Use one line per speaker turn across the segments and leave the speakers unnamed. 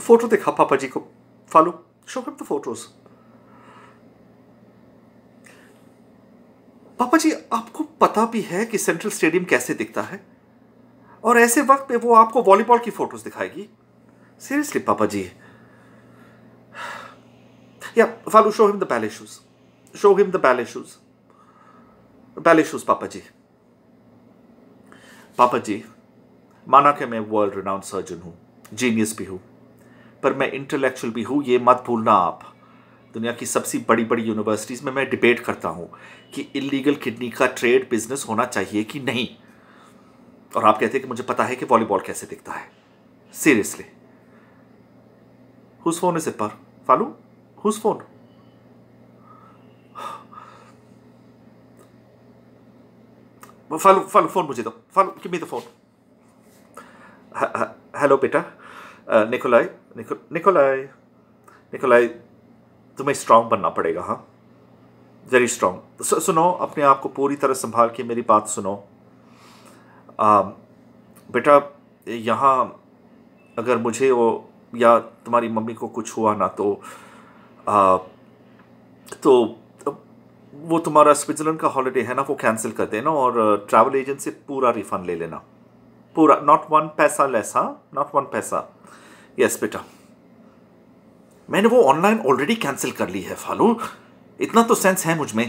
photo दिखा पापा जी को Falu show him the photos पापा जी आपको पता भी है कि सेंट्रल स्टेडियम कैसे दिखता है और ऐसे वक्त में वो आपको वॉलीबॉल की फोटोज दिखाएगी सीरियसली पापा जी या Falu show him the ballet shoes show him the ballet shoes ballet shoes पापा जी पापा जी माना कि मैं वर्ल्ड रिनाउंड सर्जन हूँ जीनियस भी हूँ पर मैं इंटेलेक्चुअल भी हूँ ये मत भूलना आप दुनिया की सबसे बड़ी बड़ी यूनिवर्सिटीज़ में मैं डिबेट करता हूँ कि इलीगल किडनी का ट्रेड बिजनेस होना चाहिए कि नहीं और आप कहते हैं कि मुझे पता है कि वॉलीबॉल कैसे दिखता है सीरियसली हुस फोन से पर फालू हुस फोन फालू फालू फोन मुझे दो Falu give me the phone hello बेटा निकोलाई निकोलाई निकोलाई तुम्हें स्ट्रांग बनना पड़ेगा हाँ वेरी स्ट्रांग सुनो अपने आप को पूरी तरह संभाल के मेरी बात सुनो आ, um, बेटा यहाँ अगर मुझे वो या तुम्हारी मम्मी को कुछ हुआ ना तो आ, uh, तो, तो वो तुम्हारा स्विट्ज़रलैंड का हॉलिडे है ना वो कैंसिल कर देना और ट्रैवल एजेंट से पूरा रिफ़ंड ले लेना पूरा नॉट वन पैसा लेसा नॉट वन पैसा यस बेटा मैंने वो ऑनलाइन ऑलरेडी कैंसिल कर ली है फालू इतना तो सेंस है मुझ में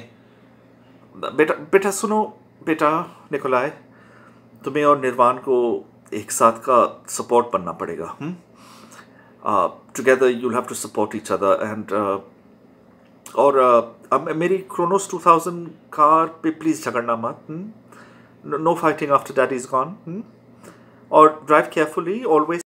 बेटा बेटा सुनो बेटा निकोलाय तुम्हें और निर्वाण को एक साथ का सपोर्ट बनना पड़ेगा हम together you have to support each other and और uh, मेरी क्रोनोस 2000 कार पे प्लीज़ झगड़ना मत no fighting after that is gone or drive carefully always